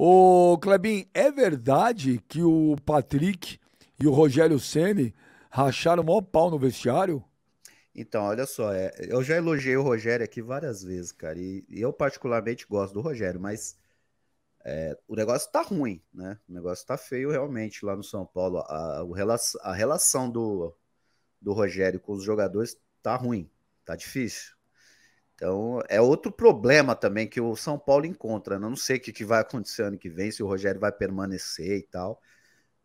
Ô, Clebin, é verdade que o Patrick e o Rogério Ceni racharam o maior pau no vestiário? Então, olha só, é, eu já elogiei o Rogério aqui várias vezes, cara, e, e eu particularmente gosto do Rogério, mas é, o negócio tá ruim, né? O negócio tá feio realmente lá no São Paulo. A, a relação do, do Rogério com os jogadores tá ruim, tá difícil. Então, é outro problema também que o São Paulo encontra. Né? Não sei o que, que vai acontecer ano que vem, se o Rogério vai permanecer e tal.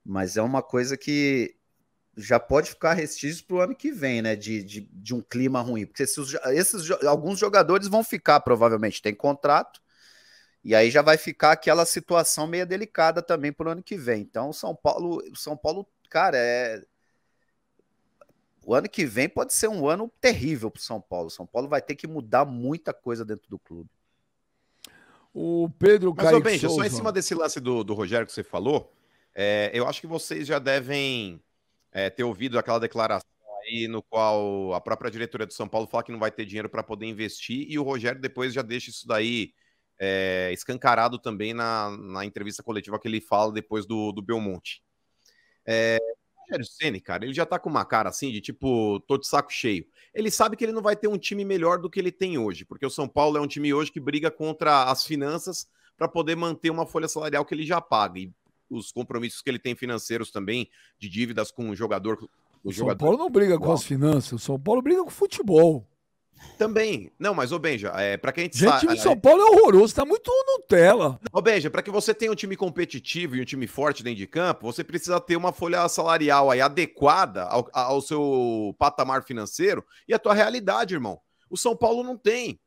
Mas é uma coisa que já pode ficar restígio para o ano que vem, né? De, de, de um clima ruim. Porque esses, esses, alguns jogadores vão ficar, provavelmente, tem contrato. E aí já vai ficar aquela situação meio delicada também para o ano que vem. Então, São Paulo, o São Paulo, cara, é o ano que vem pode ser um ano terrível para o São Paulo. São Paulo vai ter que mudar muita coisa dentro do clube. O Pedro Mas, Kaique só em cima desse lance do, do Rogério que você falou, é, eu acho que vocês já devem é, ter ouvido aquela declaração aí no qual a própria diretoria do São Paulo fala que não vai ter dinheiro para poder investir e o Rogério depois já deixa isso daí é, escancarado também na, na entrevista coletiva que ele fala depois do, do Belmonte. É, Rogério Ceni, cara, ele já tá com uma cara assim de tipo, tô de saco cheio. Ele sabe que ele não vai ter um time melhor do que ele tem hoje, porque o São Paulo é um time hoje que briga contra as finanças para poder manter uma folha salarial que ele já paga e os compromissos que ele tem financeiros também de dívidas com o jogador. O, o São Paulo não briga com as finanças, o São Paulo briga com o futebol. Também. Não, mas, ô Benja, é, pra quem gente, sabe. time de São Paulo é horroroso, tá muito Nutella. Ô Benja, pra que você tenha um time competitivo e um time forte dentro de campo, você precisa ter uma folha salarial aí adequada ao, ao seu patamar financeiro e à tua realidade, irmão. O São Paulo não tem.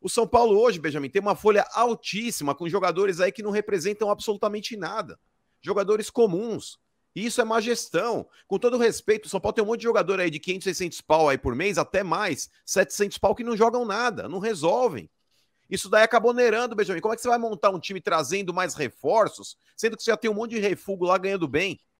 O São Paulo hoje, Benjamin, tem uma folha altíssima com jogadores aí que não representam absolutamente nada. Jogadores comuns. Isso é má gestão. Com todo respeito, o São Paulo tem um monte de jogador aí de 500, 600 pau aí por mês, até mais, 700 pau que não jogam nada, não resolvem. Isso daí acabou neirando, Benjamin. Como é que você vai montar um time trazendo mais reforços, sendo que você já tem um monte de refugo lá ganhando bem?